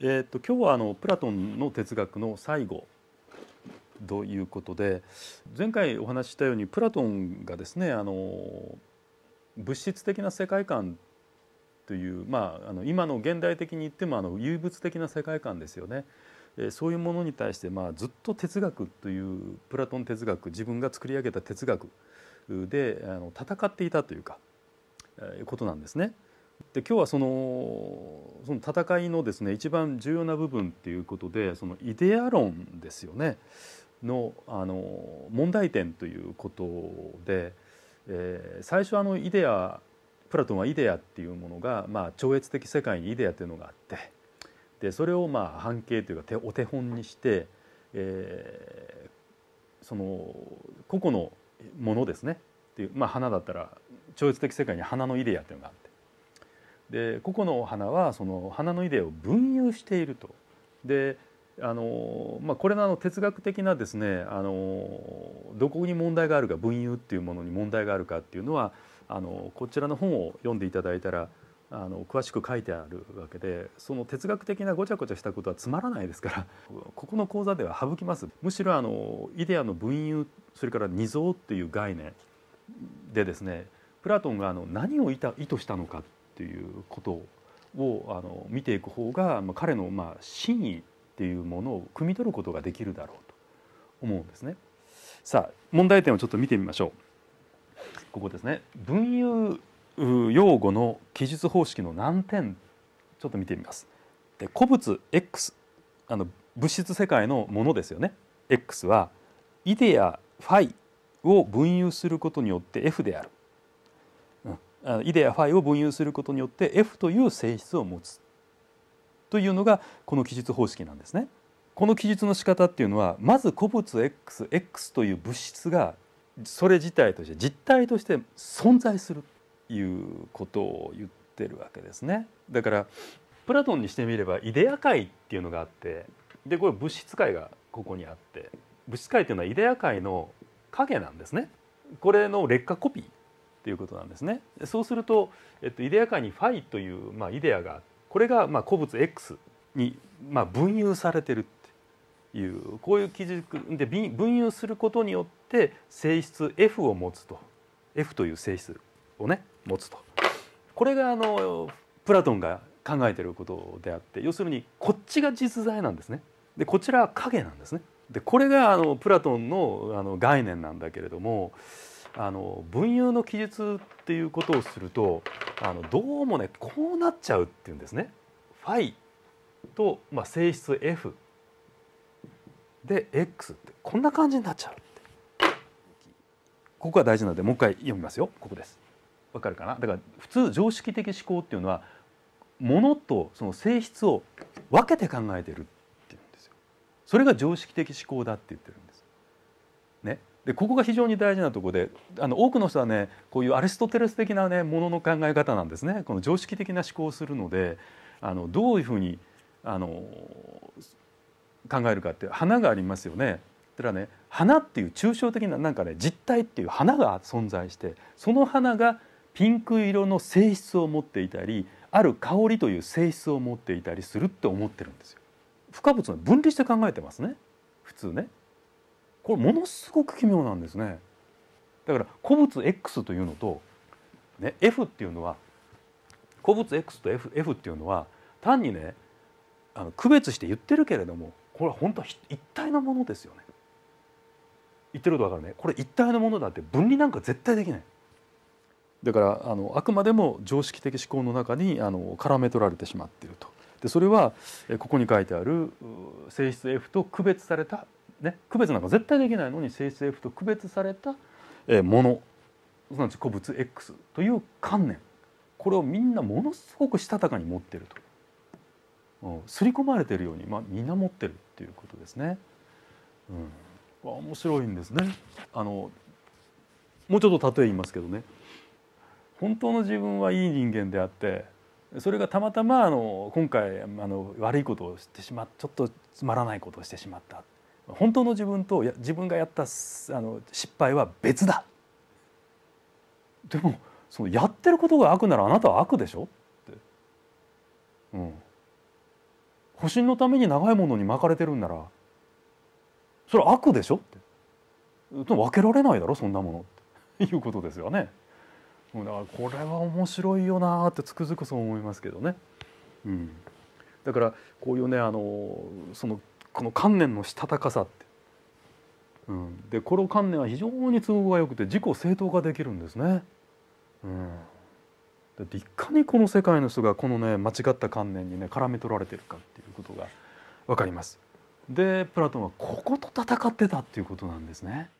えーと、今日はあのプラトンの哲学の最後ということで前回お話ししたようにプラトンがですねあの物質的な世界観という、まあ、あの今の現代的に言ってもあの唯物的な世界観ですよね。えそういうものに対して、まあ、ずっと哲学というプラトン哲学自分が作り上げた哲学であの戦っていたというか、えことなんですね。で今日はそのその戦いのですね一番重要な部分っていうことでそのイデア論ですよねのあの問題点ということで、えー、最初あのイデアプラトンはイデアっていうものが、まあ、超越的世界にイデアっていうのがあってでそれをまあ半径というかお手本にして、えー、その個々のものですねっていう、まあ、花だったら超越的世界に花のイデアっていうのがあってでここのお花はその花のイデを分有していると。であのまあ、これのあの哲学的なですねあのどこに問題があるか分有っていうものに問題があるかっていうのはあのこちらの本を読んでいただいたらあの詳しく書いてあるわけでその哲学的なごちゃごちゃしたことはつまらないですからここの講座では省きますむしろあのイデアの分有それから二蔵っていう概念でですねプラトンがあの何を意図したのかっていうことをあの見ていく方が、まあ、彼のまあ真意っていうものを汲み取ることができるだろうと思うんですね。さあ問題点をちょっと見てみましょう。ここですね文有用語の記述方式の難点ちょっと見てみます。で古物 X あの物質世界のものですよね。X はイデアファイを分有することによって F であるイデア φ を分有することによって F という性質を持つというのがこの記述方式なんですね。この記述の仕方っていうのはまず古物 X, X という物質がそれ自体として実体として存在するいうことを言ってるわけですね。だからプラトンにしてみればイデア界っていうのがあってでこれ物質界がここにあって物質界っていうのはイデア界の影なんですね。これの劣化コピーということなんですね。そうすると、えっと、イデア界にファイという、まあ、イデアがこれがまあ古物 X にまあ分有されてるっていうこういう基軸で分有することによって性質 F を持つと F という性質をね持つとこれがあのプラトンが考えてることであって要するにこっちが実在なんですねでこちらは影なんですねでこれがあのプラトンのあの概念なんだけれどもあの分融の記述っていうことをするとあのどうもねこうなっちゃうっていうんですね。ファイと、まあ、性質 f で x ってこんな感じになっちゃうここが大事なのでもう一回読みますよここです。わかるかなだから普通常識的思考っていうのはものとその性質を分けて考えてるっていうんですよ。それが常識的思考だって言ってるんです。でここが非常に大事なとこであの多くの人はねこういうアリストテレス的な、ね、ものの考え方なんですねこの常識的な思考をするのであのどういうふうにあの考えるかって花がありますよね。だかはね花っていう抽象的ななんかね実体っていう花が存在してその花がピンク色の性質を持っていたりある香りという性質を持っていたりするって思ってるんですよ。不可物の分離して考えてますね普通ね。これものすごく奇妙なんですね。だから古物 X というのと、ね、F っていうのは古物 X と F, F っていうのは単にねあの区別して言ってるけれどもこれは本当は一体のものですよね。言ってること分かるねこれ一体のものだって分離なんか絶対できない。だからあのあくまでも常識的思考の中にあの絡め取られてしまっていると。でそれはここに書いてある性質 F と区別されたね、区別なんか絶対できないのに生成 F と区別されたものすなわち古物 X という観念これをみんなものすごくしたたかに持ってると刷り込まれてるように、まあ、みんな持ってるっていうことですね。うん、面白いんですねあのもうちょっと例え言いますけどね本当の自分はいい人間であってそれがたまたまあの今回あの悪いことをしてしまっちょっとつまらないことをしてしまった本当の自分と自分がやったあの失敗は別だでもそのやってることが悪ならあなたは悪でしょって、うん、保身のために長いものに巻かれてるんならそれは悪でしょって分けられないだろそんなものっていうことですよね。だからこれは面白いよなってつくづくそう思いますけどね。うん、だからこういうねあのそのこの観念のしたたかさって、うん、でこの観念は非常に都合がよくて自己正当化できるんですね。うん、でいかにこの世界の人がこのね間違った観念にね絡め取られてるかっていうことが分かります。でプラトンはここと戦ってたっていうことなんですね。